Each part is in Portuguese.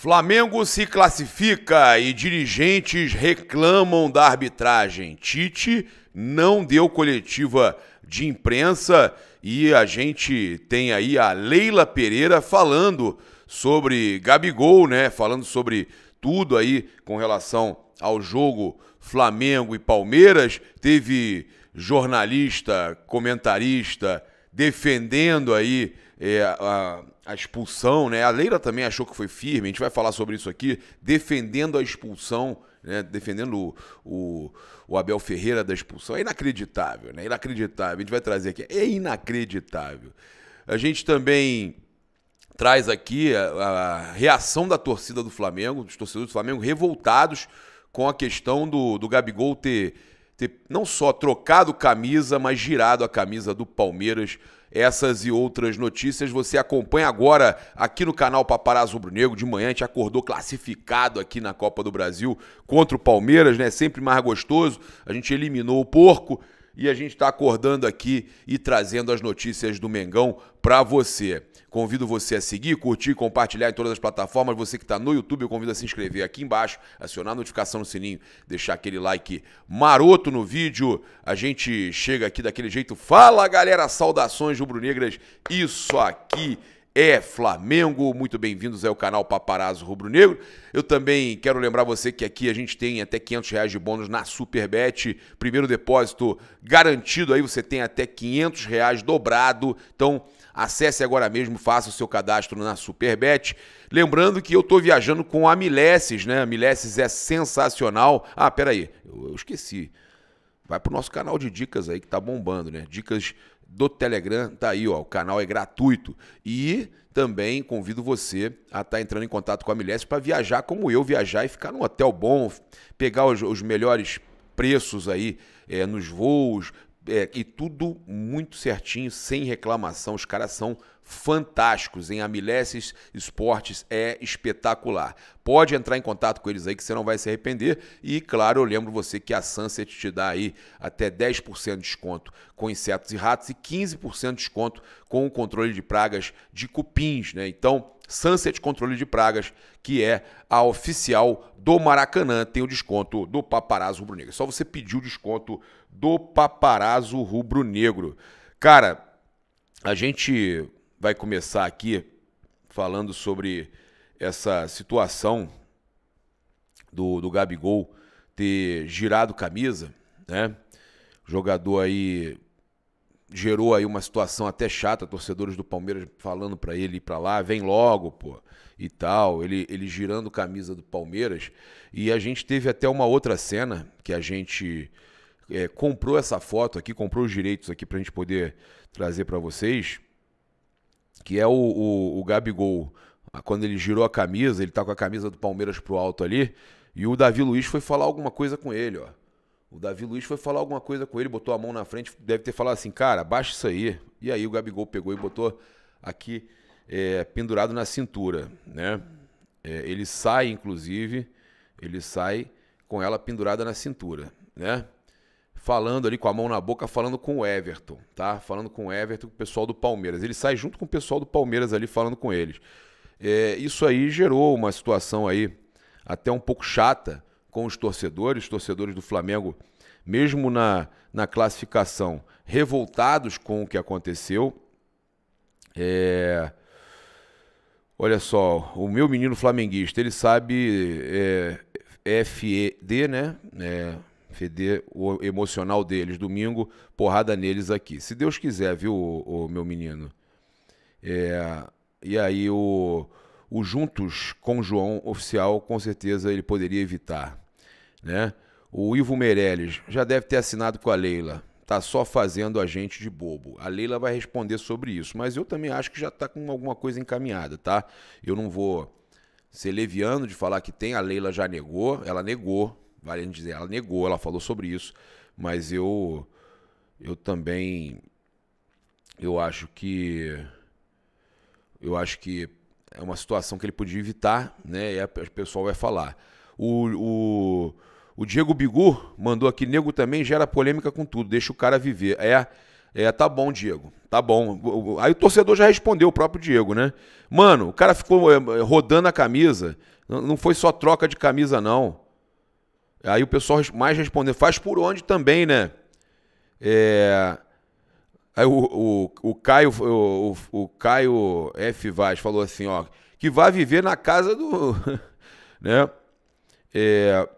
Flamengo se classifica e dirigentes reclamam da arbitragem. Tite não deu coletiva de imprensa e a gente tem aí a Leila Pereira falando sobre Gabigol, né? Falando sobre tudo aí com relação ao jogo Flamengo e Palmeiras. Teve jornalista, comentarista defendendo aí é, a, a, expulsão, né? A Leira também achou que foi firme, a gente vai falar sobre isso aqui, defendendo a expulsão, né? defendendo o, o, o, Abel Ferreira da expulsão. É inacreditável, né? Inacreditável. A gente vai trazer aqui. É inacreditável. A gente também traz aqui a, a reação da torcida do Flamengo, dos torcedores do Flamengo revoltados com a questão do, do Gabigol ter ter não só trocado camisa, mas girado a camisa do Palmeiras essas e outras notícias você acompanha agora aqui no canal Paparazzo Rubro Negro. De manhã a gente acordou classificado aqui na Copa do Brasil contra o Palmeiras, né? Sempre mais gostoso. A gente eliminou o Porco, e a gente está acordando aqui e trazendo as notícias do Mengão para você. Convido você a seguir, curtir, compartilhar em todas as plataformas. Você que está no YouTube, eu convido a se inscrever aqui embaixo, acionar a notificação no sininho, deixar aquele like maroto no vídeo. A gente chega aqui daquele jeito. Fala, galera! Saudações rubro-negras. Isso aqui é Flamengo. Muito bem-vindos ao canal Paparazzo Rubro Negro. Eu também quero lembrar você que aqui a gente tem até 500 reais de bônus na Superbet. Primeiro depósito garantido, aí você tem até 500 reais dobrado. Então, acesse agora mesmo, faça o seu cadastro na Superbet. Lembrando que eu estou viajando com a Milesses, né? A Milesses é sensacional. Ah, peraí, eu esqueci. Vai para o nosso canal de dicas aí que tá bombando, né? Dicas do Telegram, tá aí, ó, o canal é gratuito. E também convido você a estar tá entrando em contato com a Milésio para viajar como eu, viajar e ficar num hotel bom, pegar os, os melhores preços aí é, nos voos, é, e tudo muito certinho, sem reclamação. Os caras são fantásticos em Amilesses Esportes, é espetacular. Pode entrar em contato com eles aí que você não vai se arrepender. E claro, eu lembro você que a Sunset te dá aí até 10% de desconto com insetos e ratos e 15% de desconto com o controle de pragas de cupins, né? Então, Sunset Controle de Pragas, que é a oficial do Maracanã, tem o desconto do Paparazzo Rubro Negro. É só você pedir o desconto do Paparazzo Rubro Negro. Cara, a gente vai começar aqui falando sobre essa situação do, do Gabigol ter girado camisa, né? Jogador aí gerou aí uma situação até chata, torcedores do Palmeiras falando para ele ir para lá, vem logo, pô, e tal, ele, ele girando camisa do Palmeiras. E a gente teve até uma outra cena que a gente é, comprou essa foto aqui, comprou os direitos aqui para a gente poder trazer para vocês, que é o, o, o Gabigol. Quando ele girou a camisa, ele tá com a camisa do Palmeiras pro alto ali, e o Davi Luiz foi falar alguma coisa com ele, ó. O Davi Luiz foi falar alguma coisa com ele, botou a mão na frente, deve ter falado assim, cara, baixa isso aí. E aí o Gabigol pegou e botou aqui é, pendurado na cintura, né? É, ele sai, inclusive, ele sai com ela pendurada na cintura, né? Falando ali com a mão na boca, falando com o Everton, tá? Falando com o Everton, com o pessoal do Palmeiras. Ele sai junto com o pessoal do Palmeiras ali falando com eles. É, isso aí gerou uma situação aí até um pouco chata, com os torcedores, os torcedores do Flamengo, mesmo na, na classificação, revoltados com o que aconteceu. É... Olha só, o meu menino flamenguista, ele sabe é, é FED, né? É, FED, o emocional deles. Domingo, porrada neles aqui. Se Deus quiser, viu, o, o meu menino? É, e aí o o juntos com João oficial, com certeza ele poderia evitar. Né? O Ivo Meirelles já deve ter assinado com a Leila. Tá só fazendo a gente de bobo. A Leila vai responder sobre isso, mas eu também acho que já está com alguma coisa encaminhada, tá? Eu não vou ser leviano de falar que tem, a Leila já negou, ela negou, vale dizer, ela negou, ela falou sobre isso, mas eu eu também eu acho que eu acho que é uma situação que ele podia evitar, né? E o pessoal vai falar. O, o, o Diego Bigur mandou aqui, nego também gera polêmica com tudo, deixa o cara viver. É, é, tá bom, Diego, tá bom. Aí o torcedor já respondeu, o próprio Diego, né? Mano, o cara ficou eh, eh, rodando a camisa, não foi só troca de camisa, não. Aí o pessoal mais respondeu, faz por onde também, né? É, Aí o, o, o Caio, o, o, Caio F. Vaz falou assim, ó, que vai viver na casa do. né? É,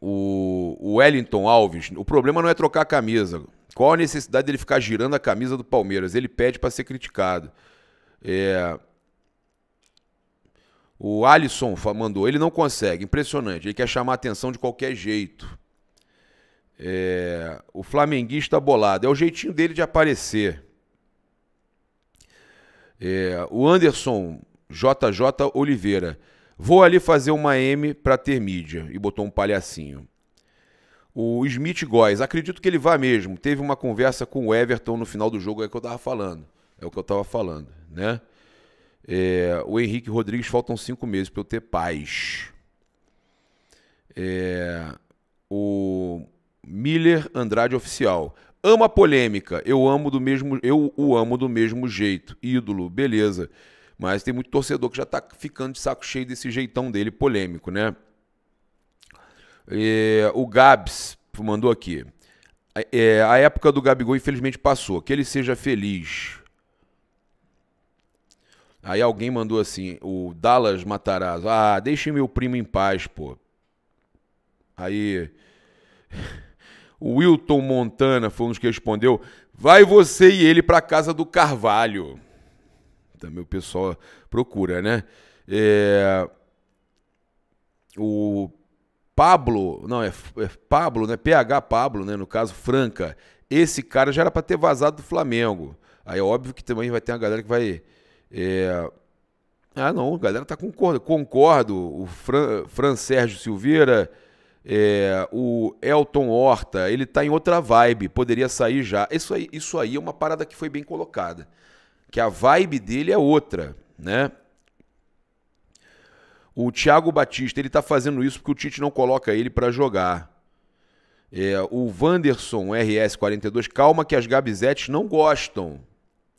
o, o Wellington Alves, o problema não é trocar a camisa. Qual a necessidade dele ficar girando a camisa do Palmeiras? Ele pede para ser criticado. É, o Alisson mandou, ele não consegue, impressionante. Ele quer chamar a atenção de qualquer jeito. É, o flamenguista bolado. É o jeitinho dele de aparecer. É, o Anderson JJ Oliveira. Vou ali fazer uma M para ter mídia. E botou um palhacinho. O Smith Góes. Acredito que ele vá mesmo. Teve uma conversa com o Everton no final do jogo. É o que eu tava falando. É o que eu tava falando, né? É, o Henrique Rodrigues. Faltam cinco meses para eu ter paz. É, o Miller Andrade Oficial. Ama polêmica. Eu amo do mesmo, eu o amo do mesmo jeito. Ídolo, beleza. Mas tem muito torcedor que já tá ficando de saco cheio desse jeitão dele polêmico, né? É, o Gabs mandou aqui. É, a época do Gabigol infelizmente passou. Que ele seja feliz. Aí alguém mandou assim, o Dallas Matarazzo. Ah, deixe meu primo em paz, pô. Aí O Wilton Montana foi um dos que respondeu: vai você e ele para casa do Carvalho. Também o pessoal procura, né? É... O Pablo, não, é, é Pablo, né? PH Pablo, né? No caso, Franca. Esse cara já era para ter vazado do Flamengo. Aí é óbvio que também vai ter uma galera que vai. É... Ah, não, a galera tá concordo. Concordo. O Fran, Fran Sérgio Silveira. É, o Elton Horta, ele tá em outra vibe, poderia sair já. Isso aí, isso aí é uma parada que foi bem colocada. Que a vibe dele é outra, né? O Thiago Batista, ele tá fazendo isso porque o Tite não coloca ele para jogar. É, o Wanderson RS42, calma que as Gabizetes não gostam.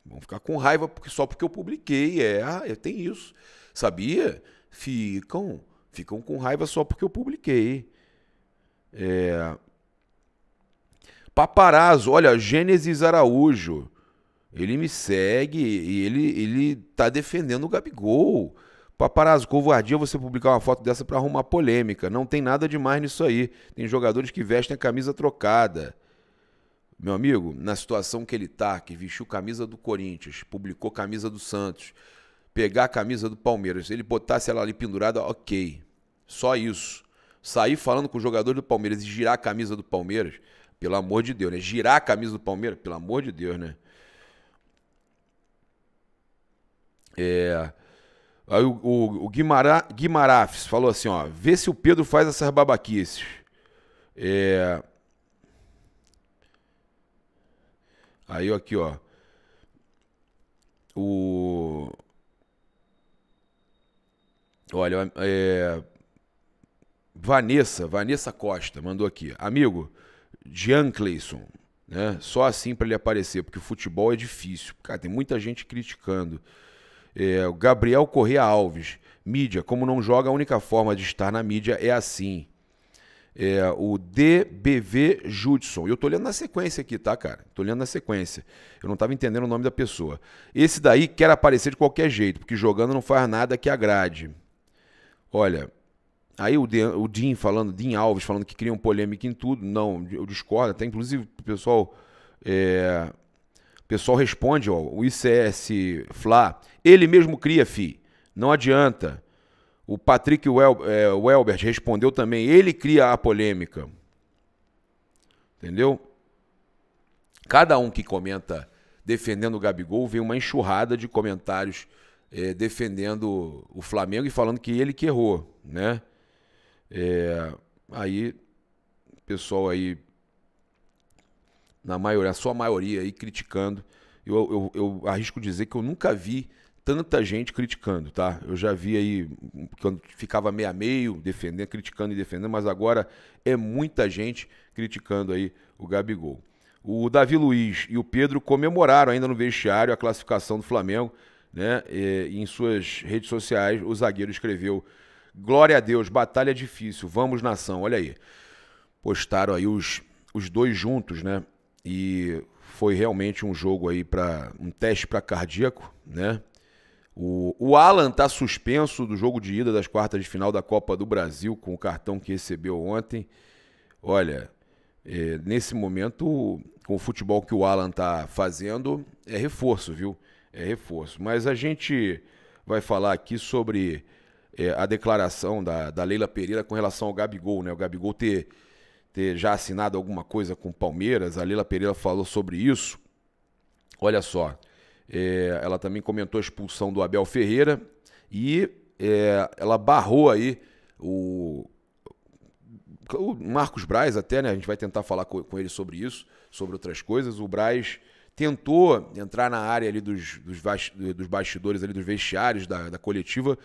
Vão ficar com raiva porque só porque eu publiquei. É, ah, é tem isso. Sabia? Ficam, ficam com raiva só porque eu publiquei. É... Paparazzo, olha, Gênesis Araújo. Ele me segue e ele, ele tá defendendo o Gabigol. Paparazzo, covardia você publicar uma foto dessa para arrumar polêmica. Não tem nada demais nisso aí. Tem jogadores que vestem a camisa trocada. Meu amigo, na situação que ele tá, que vestiu camisa do Corinthians, publicou camisa do Santos, pegar a camisa do Palmeiras, se ele botasse ela ali pendurada, ok. Só isso sair falando com o jogador do Palmeiras e girar a camisa do Palmeiras, pelo amor de Deus, né? Girar a camisa do Palmeiras, pelo amor de Deus, né? É. Aí o, o, o Guimara, Guimarães falou assim, ó, vê se o Pedro faz essas babaquices. É... Aí aqui, ó. O Olha, é, Vanessa, Vanessa Costa, mandou aqui. Amigo, Jean Clayson, né? Só assim para ele aparecer, porque o futebol é difícil. Cara, tem muita gente criticando. É, Gabriel Correa Alves, mídia, como não joga, a única forma de estar na mídia é assim. É, o DBV Judson. Eu tô lendo na sequência aqui, tá, cara? Tô lendo na sequência. Eu não tava entendendo o nome da pessoa. Esse daí quer aparecer de qualquer jeito, porque jogando não faz nada que agrade. Olha, Aí o, Din o Dean falando, Dean Alves falando que criam polêmica em tudo. Não, eu discordo. Até inclusive o pessoal. É, pessoal responde, ó, o ICS Fla, ele mesmo cria, fi. Não adianta. O Patrick Wel, é, Welbert respondeu também, ele cria a polêmica. Entendeu? Cada um que comenta defendendo o Gabigol vem uma enxurrada de comentários é, defendendo o Flamengo e falando que ele que errou, né? É, aí, pessoal aí, na maioria, a sua maioria aí criticando. Eu, eu, eu arrisco dizer que eu nunca vi tanta gente criticando, tá? Eu já vi aí, quando ficava meio a meio, defendendo, criticando e defendendo, mas agora é muita gente criticando aí o Gabigol. O Davi Luiz e o Pedro comemoraram ainda no vestiário a classificação do Flamengo, né? E, é, em suas redes sociais, o zagueiro escreveu Glória a Deus, batalha difícil, vamos nação, olha aí. Postaram aí os, os dois juntos, né? E foi realmente um jogo aí para um teste para cardíaco, né? O, o Alan tá suspenso do jogo de ida das quartas de final da Copa do Brasil com o cartão que recebeu ontem. Olha, é, nesse momento, com o futebol que o Alan tá fazendo, é reforço, viu? É reforço. Mas a gente vai falar aqui sobre é, a declaração da, da Leila Pereira com relação ao Gabigol, né? O Gabigol ter, ter já assinado alguma coisa com o Palmeiras, a Leila Pereira falou sobre isso. Olha só, é, ela também comentou a expulsão do Abel Ferreira e é, ela barrou aí o, o Marcos Braz até, né? A gente vai tentar falar com, com ele sobre isso, sobre outras coisas. O Braz tentou entrar na área ali dos, dos, dos bastidores, ali dos vestiários da, da coletiva,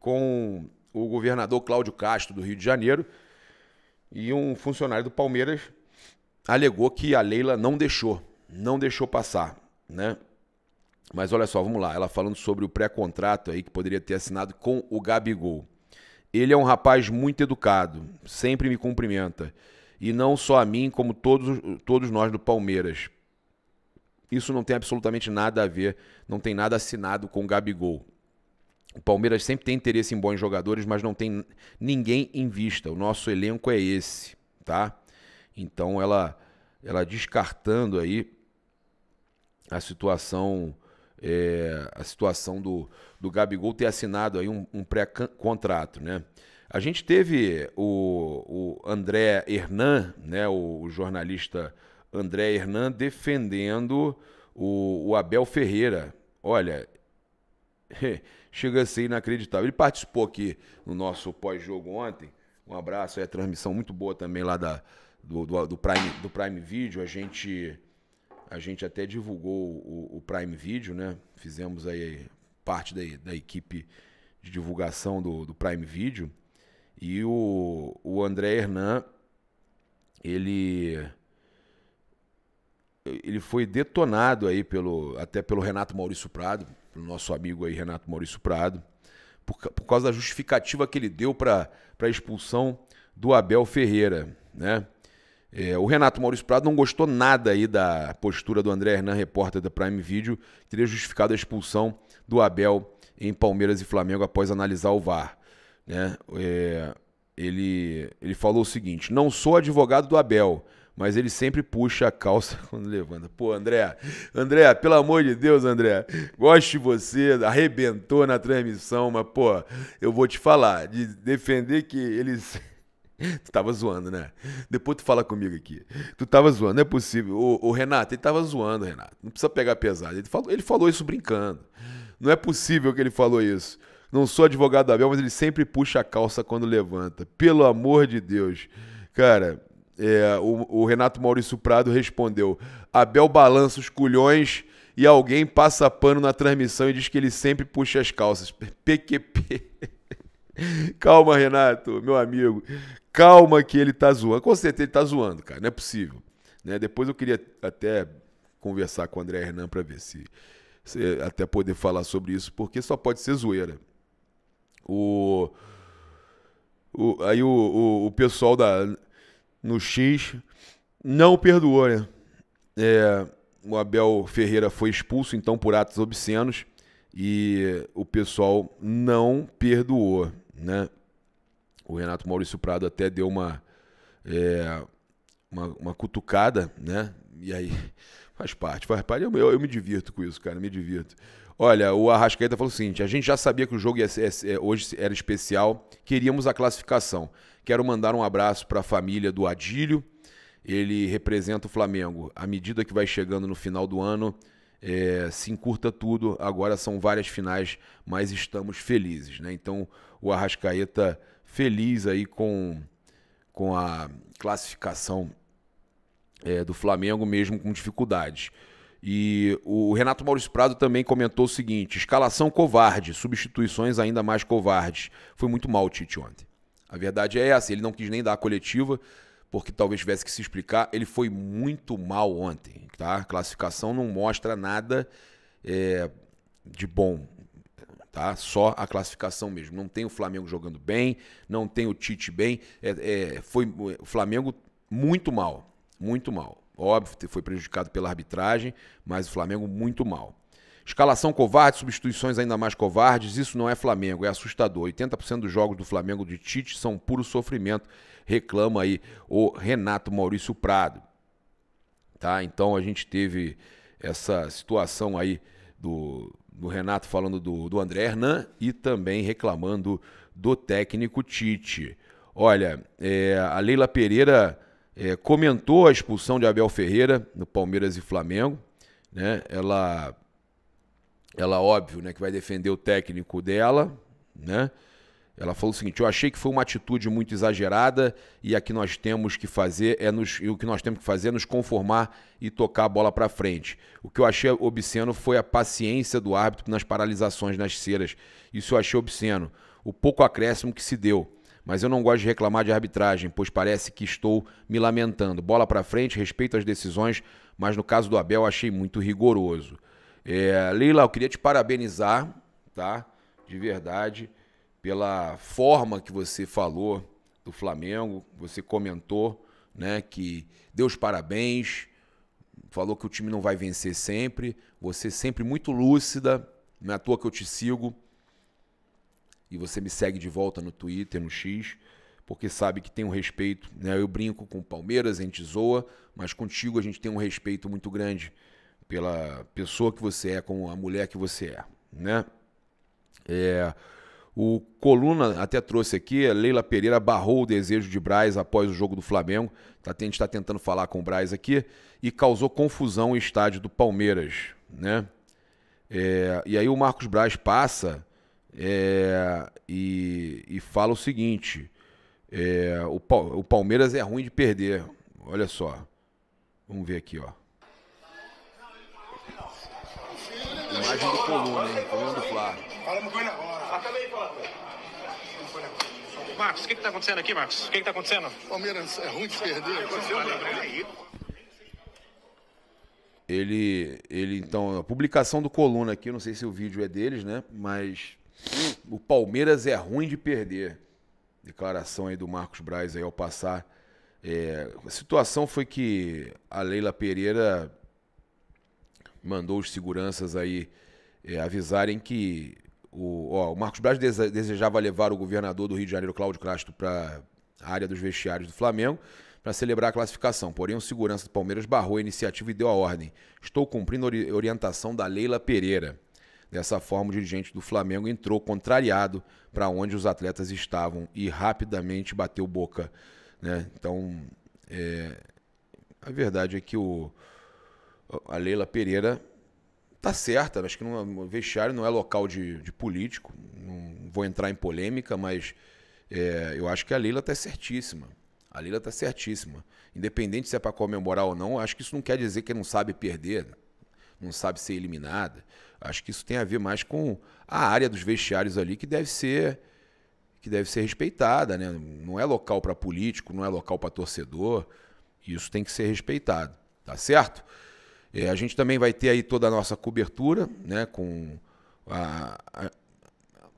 com o governador Cláudio Castro do Rio de Janeiro e um funcionário do Palmeiras alegou que a Leila não deixou, não deixou passar, né? Mas olha só, vamos lá, ela falando sobre o pré-contrato aí que poderia ter assinado com o Gabigol. Ele é um rapaz muito educado, sempre me cumprimenta. E não só a mim, como todos, todos nós do Palmeiras. Isso não tem absolutamente nada a ver, não tem nada assinado com o Gabigol. O Palmeiras sempre tem interesse em bons jogadores, mas não tem ninguém em vista. O nosso elenco é esse, tá? Então ela ela descartando aí a situação é, a situação do, do Gabigol ter assinado aí um, um pré-contrato, né? A gente teve o, o André Hernan, né, o, o jornalista André Hernan defendendo o, o Abel Ferreira. Olha, chega a ser inacreditável. Ele participou aqui no nosso pós-jogo ontem. Um abraço, é transmissão muito boa também lá da, do, do, do, Prime, do Prime Video. A gente, a gente até divulgou o, o Prime Video, né? Fizemos aí parte da, da equipe de divulgação do, do Prime Video. E o, o André Hernan, ele ele foi detonado aí pelo até pelo Renato Maurício Prado, para o nosso amigo aí Renato Maurício Prado, por, por causa da justificativa que ele deu para a expulsão do Abel Ferreira. Né? É, o Renato Maurício Prado não gostou nada aí da postura do André Hernan, repórter da Prime Video, que teria justificado a expulsão do Abel em Palmeiras e Flamengo após analisar o VAR. Né? É, ele, ele falou o seguinte: não sou advogado do Abel, mas ele sempre puxa a calça quando levanta. Pô, André, André, pelo amor de Deus, André, gosto de você, arrebentou na transmissão, mas, pô, eu vou te falar, de defender que eles. Tu tava zoando, né? Depois tu fala comigo aqui. Tu tava zoando, não é possível. O, o Renato, ele tava zoando, Renato. Não precisa pegar pesado. Ele falou, ele falou isso brincando. Não é possível que ele falou isso. Não sou advogado da Abel, mas ele sempre puxa a calça quando levanta. Pelo amor de Deus. Cara, é, o, o, Renato Maurício Prado respondeu: Abel balança os culhões e alguém passa pano na transmissão e diz que ele sempre puxa as calças. PQP. Calma, Renato, meu amigo. Calma que ele tá zoando. Com certeza ele tá zoando, cara. Não é possível. Né? Depois eu queria até conversar com o André Hernan para ver se, se até poder falar sobre isso, porque só pode ser zoeira. O, o aí o, o, o pessoal da no X, não perdoou, né? É, o Abel Ferreira foi expulso, então, por atos obscenos e o pessoal não perdoou, né? O Renato Maurício Prado até deu uma, é, uma, uma, cutucada, né? E aí faz parte, faz parte. Eu, eu, eu me divirto com isso, cara, me divirto. Olha, o Arrascaeta falou o seguinte: a gente já sabia que o jogo ia ser, é, é, hoje era especial, queríamos a classificação. Quero mandar um abraço para a família do Adílio. Ele representa o Flamengo. À medida que vai chegando no final do ano, é, se encurta tudo. Agora são várias finais, mas estamos felizes, né? Então o Arrascaeta feliz aí com, com a classificação é, do Flamengo, mesmo com dificuldades. E o Renato Maurício Prado também comentou o seguinte: escalação covarde, substituições ainda mais covardes. Foi muito mal o Tite ontem. A verdade é essa, ele não quis nem dar a coletiva, porque talvez tivesse que se explicar. Ele foi muito mal ontem, tá? A classificação não mostra nada é, de bom, tá? Só a classificação mesmo. Não tem o Flamengo jogando bem, não tem o Tite bem. É, é, foi o Flamengo muito mal, muito mal. Óbvio, foi prejudicado pela arbitragem, mas o Flamengo muito mal. Escalação covarde, substituições ainda mais covardes, isso não é Flamengo, é assustador. 80% dos jogos do Flamengo de Tite são puro sofrimento, reclama aí o Renato Maurício Prado. Tá? Então a gente teve essa situação aí do, do Renato falando do, do André Hernan e também reclamando do técnico Tite. Olha, é, a Leila Pereira é, comentou a expulsão de Abel Ferreira no Palmeiras e Flamengo. Né? Ela, ela óbvio, né, que vai defender o técnico dela, né? Ela falou o seguinte: eu achei que foi uma atitude muito exagerada e a que nós temos que fazer é nos, o que nós temos que fazer é nos conformar e tocar a bola para frente. O que eu achei obsceno foi a paciência do árbitro nas paralisações nas ceras. Isso eu achei obsceno. O pouco acréscimo que se deu mas eu não gosto de reclamar de arbitragem, pois parece que estou me lamentando. Bola para frente, respeito as decisões, mas no caso do Abel achei muito rigoroso. É, Leila, eu queria te parabenizar, tá? De verdade, pela forma que você falou do Flamengo, você comentou, né, que deu os parabéns, falou que o time não vai vencer sempre, você sempre muito lúcida, não é à toa que eu te sigo, e você me segue de volta no Twitter, no X, porque sabe que tem um respeito. Né? Eu brinco com o Palmeiras, a gente zoa, mas contigo a gente tem um respeito muito grande pela pessoa que você é, com a mulher que você é. Né? É, o Coluna até trouxe aqui, é, Leila Pereira barrou o desejo de Braz após o jogo do Flamengo. Tá, a gente está tentando falar com o Braz aqui e causou confusão no estádio do Palmeiras. Né? É, e aí o Marcos Braz passa é, e, e, fala o seguinte: é, o, o Palmeiras é ruim de perder. Olha só. Vamos ver aqui, ó. Imagem do Coluna, hein? Coluna do Flá. Ah, Marcos, o que está acontecendo aqui, Marcos? O que está acontecendo? Palmeiras é ruim de perder. Ele, ele, então, a publicação do Coluna aqui, não sei se o vídeo é deles, né? Mas o Palmeiras é ruim de perder. Declaração aí do Marcos Braz aí ao passar. É, a situação foi que a Leila Pereira mandou os seguranças aí é, avisarem que o, ó, o Marcos Braz desejava levar o governador do Rio de Janeiro, Cláudio Castro, para a área dos vestiários do Flamengo para celebrar a classificação. Porém, o segurança do Palmeiras barrou a iniciativa e deu a ordem. Estou cumprindo a orientação da Leila Pereira. Dessa forma, o dirigente do Flamengo entrou contrariado para onde os atletas estavam e rapidamente bateu boca. Né? Então, é... a verdade é que o, a Leila Pereira tá certa. Acho que não, o vestiário não é local de, de político. Não vou entrar em polêmica, mas é, eu acho que a Leila tá certíssima. A Leila tá certíssima. Independente se é para comemorar ou não, acho que isso não quer dizer que não sabe perder, não sabe ser eliminada. Acho que isso tem a ver mais com a área dos vestiários ali que deve ser que deve ser respeitada, né? Não é local para político, não é local para torcedor. Isso tem que ser respeitado, tá certo? É, a gente também vai ter aí toda a nossa cobertura, né? Com a, a, a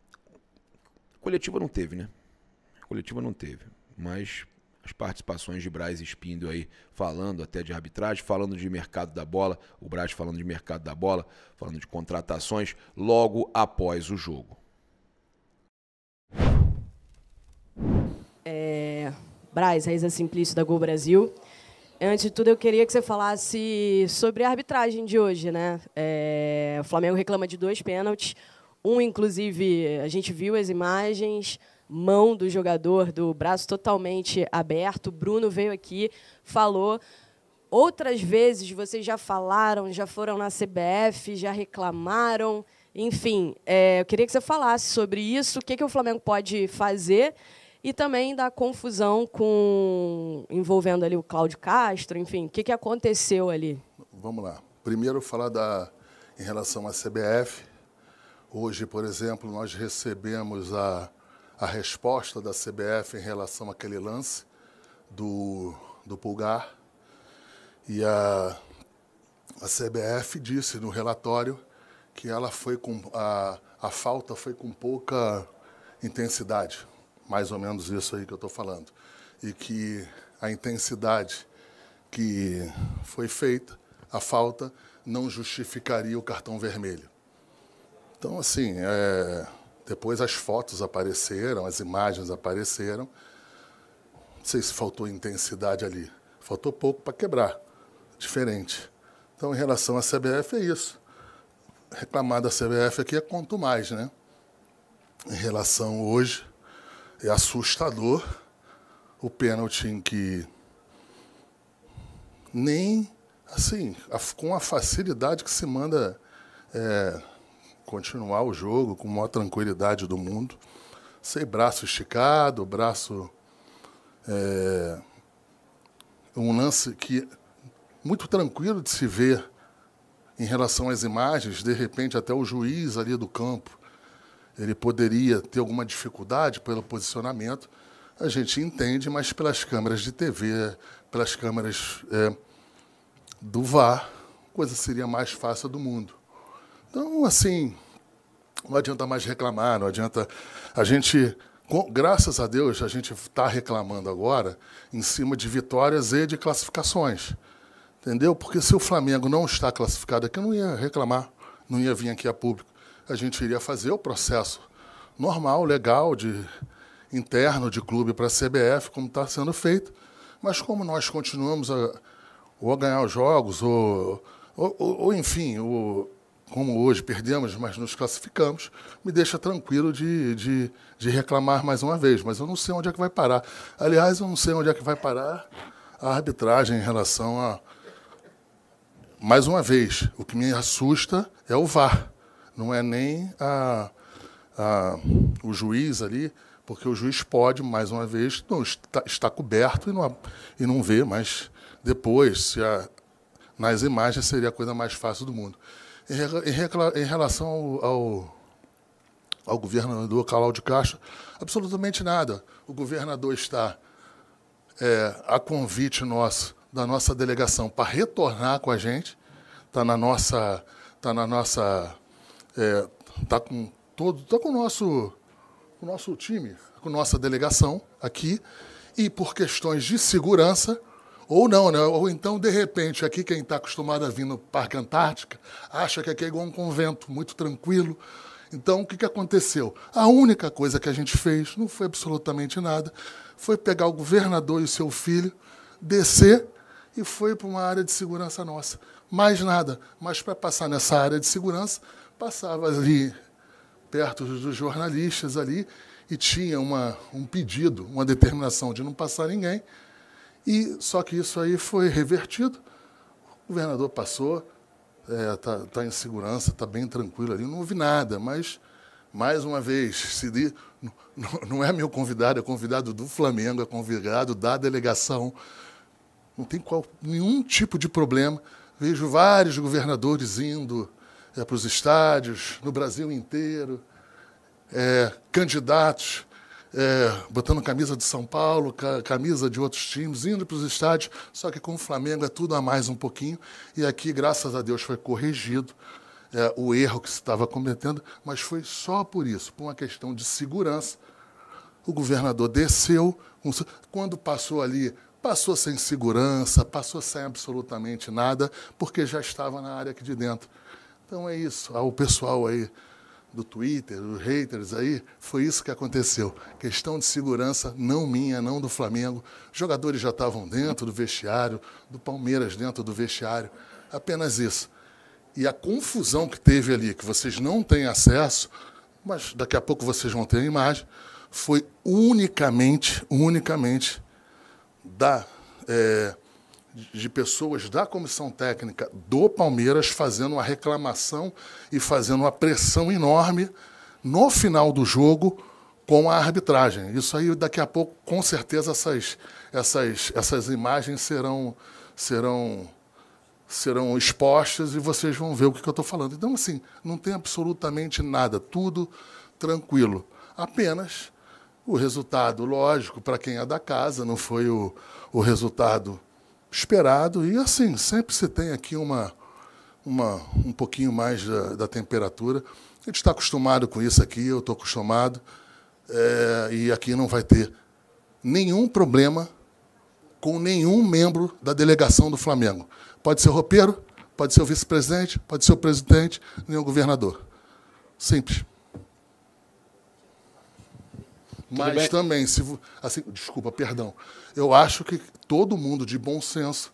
coletiva não teve, né? A coletiva não teve, mas as participações de Braz Espindo aí falando até de arbitragem, falando de mercado da bola, o Braz falando de mercado da bola, falando de contratações logo após o jogo. É, Braz, Raiza Simplício da Gol Brasil. Antes de tudo, eu queria que você falasse sobre a arbitragem de hoje. Né? É, o Flamengo reclama de dois pênaltis. Um, inclusive, a gente viu as imagens, mão do jogador, do braço totalmente aberto. O Bruno veio aqui, falou. Outras vezes vocês já falaram, já foram na CBF, já reclamaram. Enfim, é, eu queria que você falasse sobre isso, o que, que o Flamengo pode fazer e também da confusão com envolvendo ali o Cláudio Castro, enfim, o que, que aconteceu ali? Vamos lá. Primeiro falar da em relação à CBF. Hoje, por exemplo, nós recebemos a a resposta da CBF em relação àquele lance do, do Pulgar. E a, a CBF disse no relatório que ela foi com a, a falta foi com pouca intensidade, mais ou menos isso aí que eu estou falando, e que a intensidade que foi feita, a falta não justificaria o cartão vermelho. Então assim, é, depois as fotos apareceram, as imagens apareceram. Não sei se faltou intensidade ali. Faltou pouco para quebrar. Diferente. Então, em relação à CBF, é isso. Reclamar da CBF aqui é quanto mais, né? Em relação hoje, é assustador o pênalti em que nem assim, com a facilidade que se manda é, continuar o jogo com a maior tranquilidade do mundo, sem braço esticado, braço. É, um lance que muito tranquilo de se ver em relação às imagens, de repente até o juiz ali do campo, ele poderia ter alguma dificuldade pelo posicionamento, a gente entende, mas pelas câmeras de TV, pelas câmeras é, do VAR, coisa seria mais fácil do mundo. Então, assim, não adianta mais reclamar, não adianta. A gente, graças a Deus, a gente está reclamando agora em cima de vitórias e de classificações. Entendeu? Porque se o Flamengo não está classificado aqui, eu não ia reclamar, não ia vir aqui a público. A gente iria fazer o processo normal, legal, de interno de clube para a CBF, como está sendo feito. Mas como nós continuamos a, ou a ganhar os jogos, ou, ou, ou enfim, o como hoje perdemos, mas nos classificamos, me deixa tranquilo de, de, de, reclamar mais uma vez. Mas eu não sei onde é que vai parar. Aliás, eu não sei onde é que vai parar a arbitragem em relação a. Mais uma vez, o que me assusta é o VAR, não é nem a, a, o juiz ali, porque o juiz pode, mais uma vez, não, está, está coberto e não, e não vê, mas depois, a, nas imagens, seria a coisa mais fácil do mundo em relação ao, ao, ao governador Cláudio Castro, absolutamente nada. O governador está é, a convite nosso, da nossa delegação, para retornar com a gente. Está na nossa. Está na nossa. Está é, tá com todo. Está com o nosso, o nosso time, com nossa delegação aqui. E por questões de segurança, ou não, né? Ou então, de repente, aqui quem está acostumado a vir no Parque Antártica acha que aqui é igual um convento, muito tranquilo. Então, o que, que aconteceu? A única coisa que a gente fez, não foi absolutamente nada, foi pegar o governador e o seu filho, descer e foi para uma área de segurança nossa. Mais nada. Mas para passar nessa área de segurança, passava ali perto dos jornalistas ali e tinha uma, um pedido, uma determinação de não passar ninguém. E só que isso aí foi revertido. O governador passou, está é, tá, tá em segurança, está bem tranquilo ali, não houve nada, mas mais uma vez, Siri não é meu convidado, é convidado do Flamengo, é convidado da delegação. Não tem qual, nenhum tipo de problema. Vejo vários governadores indo é, para os estádios, no Brasil inteiro, é, candidatos é, botando camisa de São Paulo, ca camisa de outros times, indo para os estádios, só que com o Flamengo é tudo a mais um pouquinho. E aqui, graças a Deus, foi corrigido é, o erro que se estava cometendo, mas foi só por isso, por uma questão de segurança. O governador desceu, quando passou ali, passou sem segurança, passou sem absolutamente nada, porque já estava na área aqui de dentro. Então é isso, ah, O pessoal aí do Twitter, dos haters aí, foi isso que aconteceu. Questão de segurança, não minha, não do Flamengo. Os jogadores já estavam dentro do vestiário, do Palmeiras dentro do vestiário. Apenas isso. E a confusão que teve ali, que vocês não têm acesso, mas daqui a pouco vocês vão ter a imagem, foi unicamente, unicamente da. É, de pessoas da comissão técnica do Palmeiras fazendo uma reclamação e fazendo uma pressão enorme no final do jogo com a arbitragem. Isso aí daqui a pouco, com certeza, essas, essas, essas imagens serão serão serão expostas e vocês vão ver o que eu estou falando. Então, assim, não tem absolutamente nada, tudo tranquilo. Apenas o resultado, lógico, para quem é da casa, não foi o, o resultado esperado. E assim, sempre se tem aqui uma, uma um pouquinho mais da, da temperatura. A gente está acostumado com isso aqui, eu estou acostumado. É, e aqui não vai ter nenhum problema com nenhum membro da delegação do Flamengo. Pode ser o roupeiro, pode ser o vice-presidente, pode ser o presidente, nem o governador. Simples. Mas também, se assim, desculpa, perdão. Eu acho que todo mundo de bom senso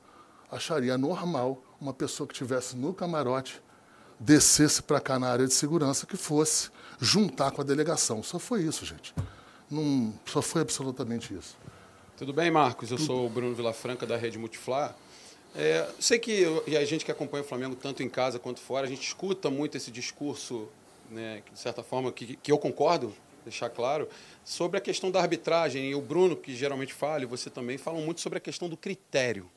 acharia normal uma pessoa que estivesse no camarote descesse para cá na área de segurança que fosse juntar com a delegação. Só foi isso, gente. Não, só foi absolutamente isso. Tudo bem, Marcos? Eu sou o Bruno Vilafranca, da Rede Multiflá. É, sei que eu, e a gente que acompanha o Flamengo tanto em casa quanto fora, a gente escuta muito esse discurso, né, que, de certa forma, que, que eu concordo, deixar claro, sobre a questão da arbitragem. E o Bruno, que geralmente fala, e você também, falam muito sobre a questão do critério.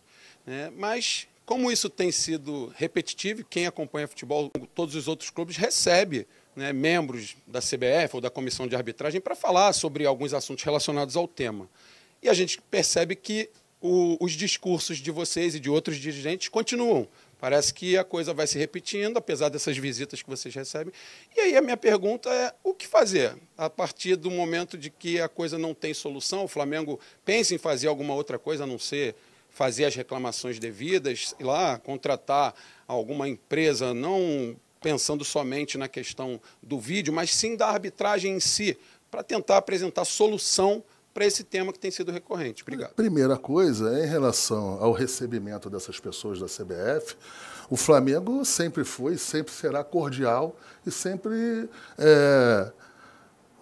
Né? Mas, como isso tem sido repetitivo, quem acompanha futebol, todos os outros clubes, recebe né, membros da CBF ou da comissão de arbitragem para falar sobre alguns assuntos relacionados ao tema. E a gente percebe que o, os discursos de vocês e de outros dirigentes continuam Parece que a coisa vai se repetindo, apesar dessas visitas que vocês recebem. E aí a minha pergunta é: o que fazer? A partir do momento de que a coisa não tem solução, o Flamengo pensa em fazer alguma outra coisa a não ser fazer as reclamações devidas, ir lá contratar alguma empresa, não pensando somente na questão do vídeo, mas sim da arbitragem em si, para tentar apresentar solução para esse tema que tem sido recorrente. Obrigado. Primeira coisa, em relação ao recebimento dessas pessoas da CBF, o Flamengo sempre foi, sempre será cordial e sempre é,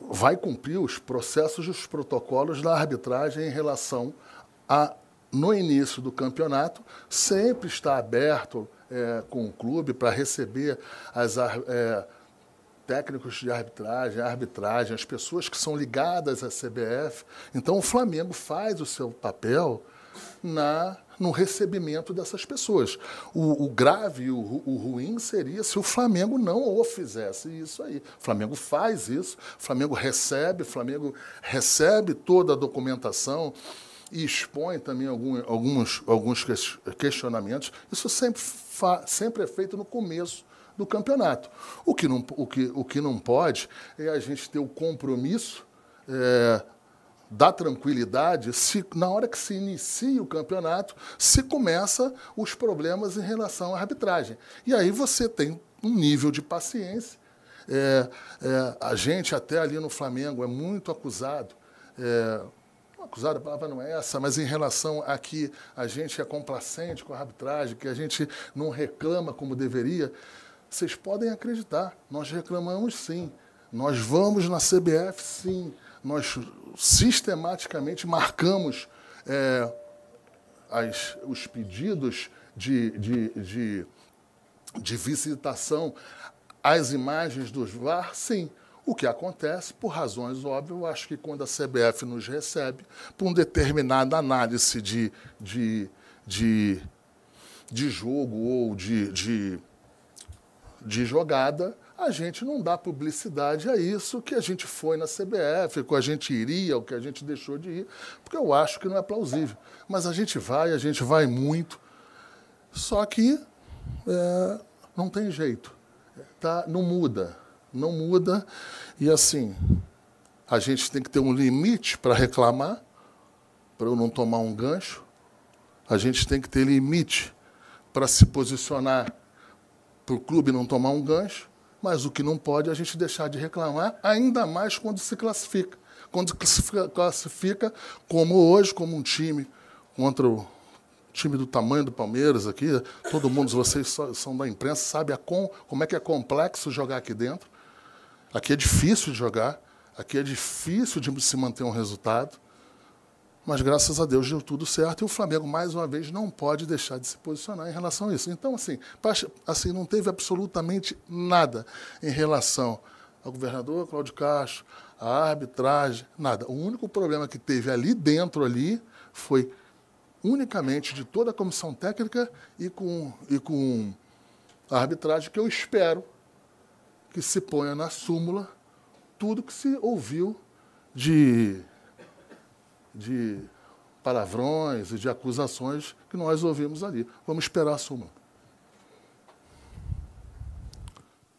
vai cumprir os processos e os protocolos da arbitragem em relação a, no início do campeonato, sempre está aberto é, com o clube para receber as. É, técnicos de arbitragem, a arbitragem, as pessoas que são ligadas à CBF. Então, o Flamengo faz o seu papel na no recebimento dessas pessoas. O, o grave e o, o, ruim seria se o Flamengo não o fizesse isso aí. O Flamengo faz isso, o Flamengo recebe, o Flamengo recebe toda a documentação e expõe também algum, alguns, alguns questionamentos. Isso sempre, sempre é feito no começo do campeonato. O que não, o que, o que não pode é a gente ter o compromisso é, da tranquilidade se, na hora que se inicia o campeonato, se começa os problemas em relação à arbitragem. E aí você tem um nível de paciência. É, é, a gente até ali no Flamengo é muito acusado. É, acusado, a palavra não é essa, mas em relação a que a gente é complacente com a arbitragem, que a gente não reclama como deveria. Vocês podem acreditar, nós reclamamos sim. Nós vamos na CBF sim. Nós sistematicamente marcamos é, as, os pedidos de, de, de, de visitação às imagens dos VAR, sim. O que acontece, por razões óbvias, eu acho que quando a CBF nos recebe, para um determinada análise de, de, de, de jogo ou de, de, de jogada, a gente não dá publicidade a isso que a gente foi na CBF, que a gente iria, o que a gente deixou de ir, porque eu acho que não é plausível. Mas a gente vai, a gente vai muito, só que é, não tem jeito, tá? não muda, não muda. E assim, a gente tem que ter um limite para reclamar, para eu não tomar um gancho, a gente tem que ter limite para se posicionar para o clube não tomar um gancho, mas o que não pode é a gente deixar de reclamar, ainda mais quando se classifica. Quando se classifica como hoje, como um time contra o time do tamanho do Palmeiras aqui, todo mundo, vocês são da imprensa, sabe a com, como é que é complexo jogar aqui dentro. Aqui é difícil de jogar, aqui é difícil de se manter um resultado. Mas graças a Deus deu tudo certo e o Flamengo, mais uma vez, não pode deixar de se posicionar em relação a isso. Então, assim, assim não teve absolutamente nada em relação ao governador Cláudio Castro, à arbitragem, nada. O único problema que teve ali dentro ali foi unicamente de toda a comissão técnica e com, e com a arbitragem, que eu espero que se ponha na súmula tudo que se ouviu de de palavrões e de acusações que nós ouvimos ali. Vamos esperar a súmula.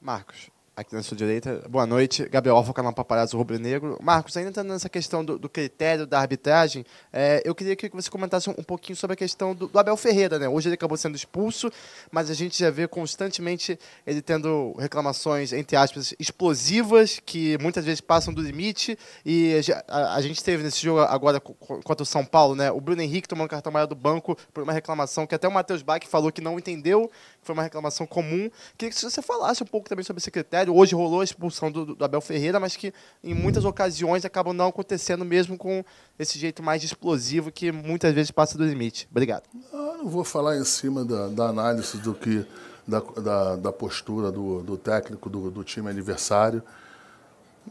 Marcos aqui na sua direita. Boa noite. Gabriel Alfa, canal Paparazzo Rubro Negro. Marcos, ainda entrando nessa questão do, do critério da arbitragem, é, eu queria que você comentasse um, um pouquinho sobre a questão do, do, Abel Ferreira. Né? Hoje ele acabou sendo expulso, mas a gente já vê constantemente ele tendo reclamações, entre aspas, explosivas, que muitas vezes passam do limite. E a, a gente teve nesse jogo agora contra o São Paulo, né? o Bruno Henrique tomando cartão maior do banco por uma reclamação que até o Matheus Bach falou que não entendeu foi uma reclamação comum. Queria que você falasse um pouco também sobre esse critério. Hoje rolou a expulsão do, do Abel Ferreira, mas que em muitas ocasiões acabam não acontecendo mesmo com esse jeito mais explosivo que muitas vezes passa do limite. Obrigado. Eu ah, não vou falar em cima da, da análise do que da, da, da postura do, do técnico do, do, time adversário.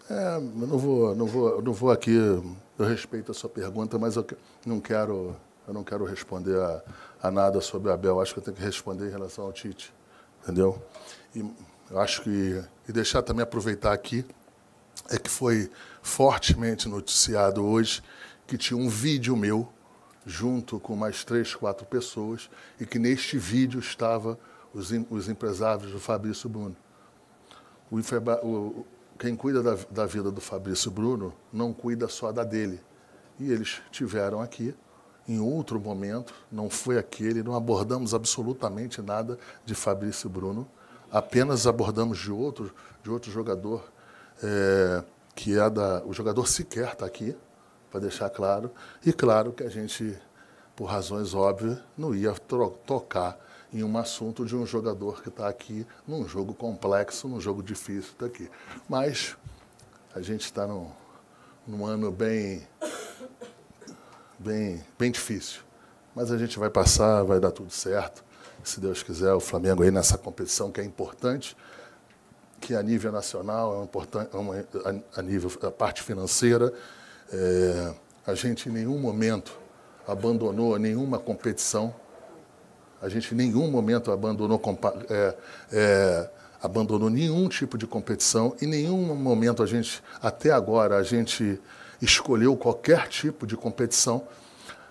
É, não vou, não vou, não vou aqui. Eu respeito a sua pergunta, mas eu não quero eu não quero responder a, a nada sobre Abel. Acho que eu tenho que responder em relação ao Tite. Entendeu? E eu acho que. E deixar também aproveitar aqui é que foi fortemente noticiado hoje que tinha um vídeo meu junto com mais três, quatro pessoas e que neste vídeo estava os, os empresários do Fabrício Bruno. O, o, quem cuida da, da vida do Fabrício Bruno não cuida só da dele. E eles tiveram aqui em outro momento, não foi aquele, não abordamos absolutamente nada de Fabrício Bruno, apenas abordamos de outro, de outro jogador, é, que é da. O jogador sequer está aqui, para deixar claro, e claro que a gente, por razões óbvias, não ia tocar em um assunto de um jogador que está aqui num jogo complexo, num jogo difícil daqui. Mas a gente está num, num ano bem bem, bem difícil. Mas a gente vai passar, vai dar tudo certo. Se Deus quiser, o Flamengo aí nessa competição que é importante, que a nível nacional é importante, é a, nível da parte financeira, é, a gente em nenhum momento abandonou nenhuma competição. A gente em nenhum momento abandonou, é, é, abandonou nenhum tipo de competição. Em nenhum momento a gente, até agora, a gente escolheu qualquer tipo de competição,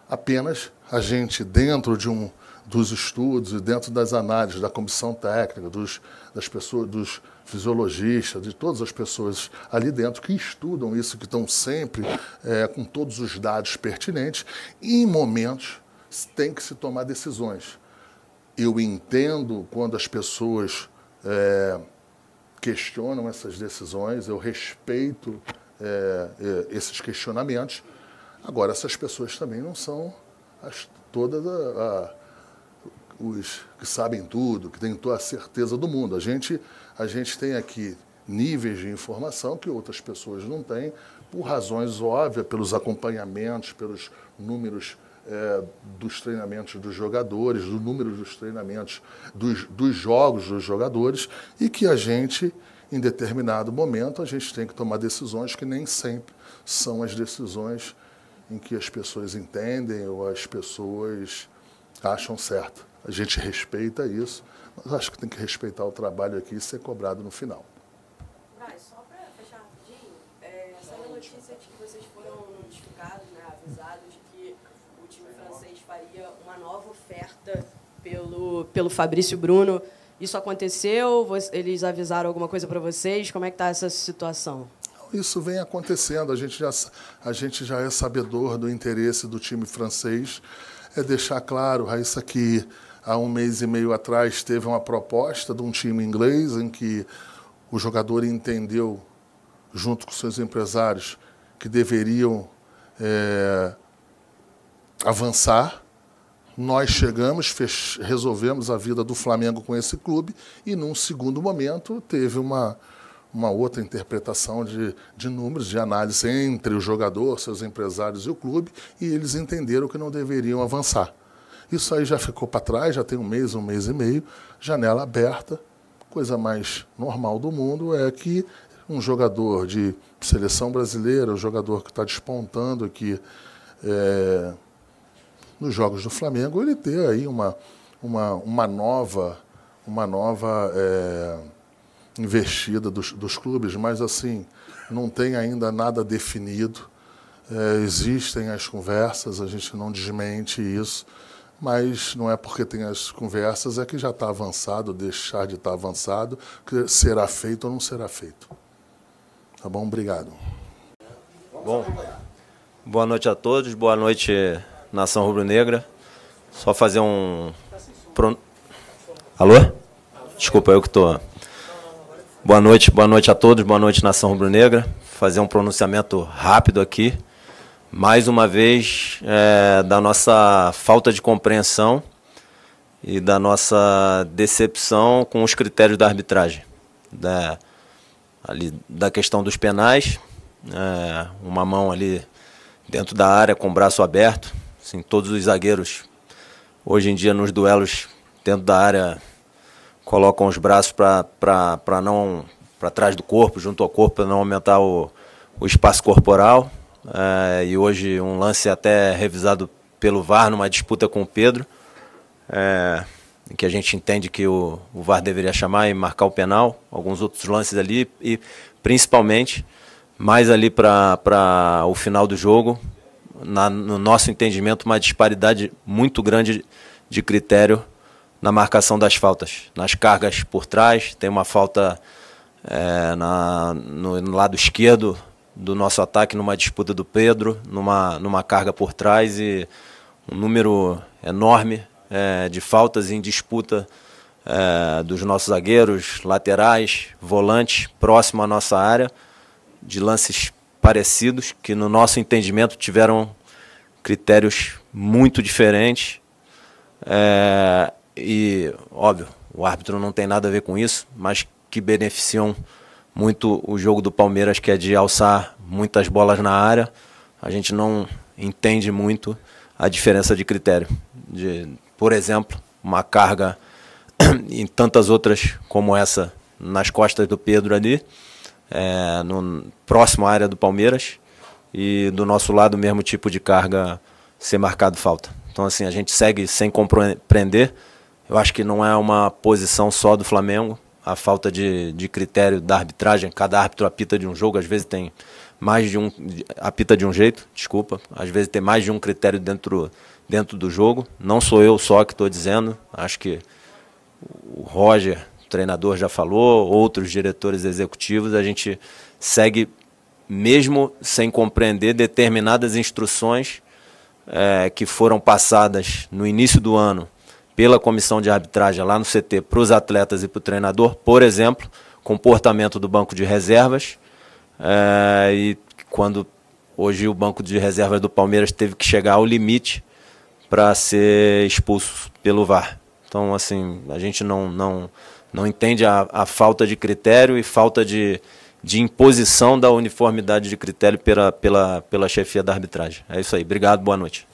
apenas a gente, dentro de um dos estudos e dentro das análises da comissão técnica, dos, das pessoas, dos fisiologistas, de todas as pessoas ali dentro que estudam isso, que estão sempre é, com todos os dados pertinentes, em momentos tem que se tomar decisões. Eu entendo quando as pessoas é, questionam essas decisões, eu respeito é, é, esses questionamentos. Agora, essas pessoas também não são as, todas a, a, os que sabem tudo, que têm toda a certeza do mundo. A gente, a gente tem aqui níveis de informação que outras pessoas não têm, por razões óbvias, pelos acompanhamentos, pelos números é, dos treinamentos dos jogadores, do número dos treinamentos dos, dos jogos dos jogadores, e que a gente em determinado momento, a gente tem que tomar decisões que nem sempre são as decisões em que as pessoas entendem ou as pessoas acham certo. A gente respeita isso, mas acho que tem que respeitar o trabalho aqui e ser cobrado no final. só para fechar rapidinho, é, saiu é a notícia de que vocês foram notificados, né, avisados de que o time francês faria uma nova oferta pelo, pelo Fabrício Bruno isso aconteceu? Eles avisaram alguma coisa para vocês? Como é que está essa situação? Isso vem acontecendo. A gente, já, a gente já é sabedor do interesse do time francês. É deixar claro, Raíssa, que há um mês e meio atrás teve uma proposta de um time inglês em que o jogador entendeu, junto com seus empresários, que deveriam é, avançar nós chegamos, resolvemos a vida do Flamengo com esse clube e, num segundo momento, teve uma, uma outra interpretação de, de números, de análise entre o jogador, seus empresários e o clube, e eles entenderam que não deveriam avançar. Isso aí já ficou para trás, já tem um mês, um mês e meio, janela aberta. Coisa mais normal do mundo é que um jogador de seleção brasileira, um jogador que está despontando aqui, é, eh, nos jogos do Flamengo ele ter aí uma, uma, uma nova, uma nova é, investida dos, dos clubes, mas assim, não tem ainda nada definido. É, existem as conversas, a gente não desmente isso, mas não é porque tem as conversas é que já está avançado, deixar de estar tá avançado, que será feito ou não será feito. Tá bom? Obrigado. Bom, boa noite a todos, boa noite nação rubro-negra. Só fazer um. Alô? Desculpa, eu que estou. Boa noite, boa noite a todos, boa noite, nação rubro-negra. Fazer um pronunciamento rápido aqui. Mais uma vez, é, da nossa falta de compreensão e da nossa decepção com os critérios da arbitragem. Da, ali, da questão dos penais, é, uma mão ali dentro da área com o braço aberto, Assim, todos os zagueiros, hoje em dia, nos duelos dentro da área, colocam os braços para não para trás do corpo, junto ao corpo, para não aumentar o, o espaço corporal. É, e hoje um lance até revisado pelo VAR numa disputa com o Pedro, é, que a gente entende que o, o VAR deveria chamar e marcar o penal, alguns outros lances ali, e principalmente mais ali para o final do jogo, na, no nosso entendimento, uma disparidade muito grande de critério na marcação das faltas. Nas cargas por trás, tem uma falta é, na, no, no, lado esquerdo do nosso ataque, numa disputa do Pedro, numa, numa carga por trás e um número enorme é, de faltas em disputa é, dos nossos zagueiros, laterais, volantes, próximo à nossa área, de lances parecidos, que no nosso entendimento tiveram critérios muito diferentes. É, e, óbvio, o árbitro não tem nada a ver com isso, mas que beneficiam muito o jogo do Palmeiras, que é de alçar muitas bolas na área. A gente não entende muito a diferença de critério. De, por exemplo, uma carga em tantas outras como essa nas costas do Pedro ali, é, no, próximo à área do Palmeiras e do nosso lado o mesmo tipo de carga ser marcado falta. Então assim, a gente segue sem compreender. Eu acho que não é uma posição só do Flamengo, a falta de, de critério da arbitragem. Cada árbitro apita de um jogo, às vezes tem mais de um apita de um jeito, desculpa, às vezes tem mais de um critério dentro dentro do jogo. Não sou eu só que estou dizendo. Acho que o Roger treinador já falou, outros diretores executivos, a gente segue mesmo sem compreender determinadas instruções é, que foram passadas no início do ano pela comissão de arbitragem lá no CT para os atletas e para o treinador, por exemplo, comportamento do banco de reservas. É, e quando hoje o banco de reservas do Palmeiras teve que chegar ao limite para ser expulso pelo VAR. Então, assim, a gente não, não, não entende a, a falta de critério e falta de, de imposição da uniformidade de critério pela, pela, pela chefia da arbitragem. É isso aí. Obrigado, boa noite.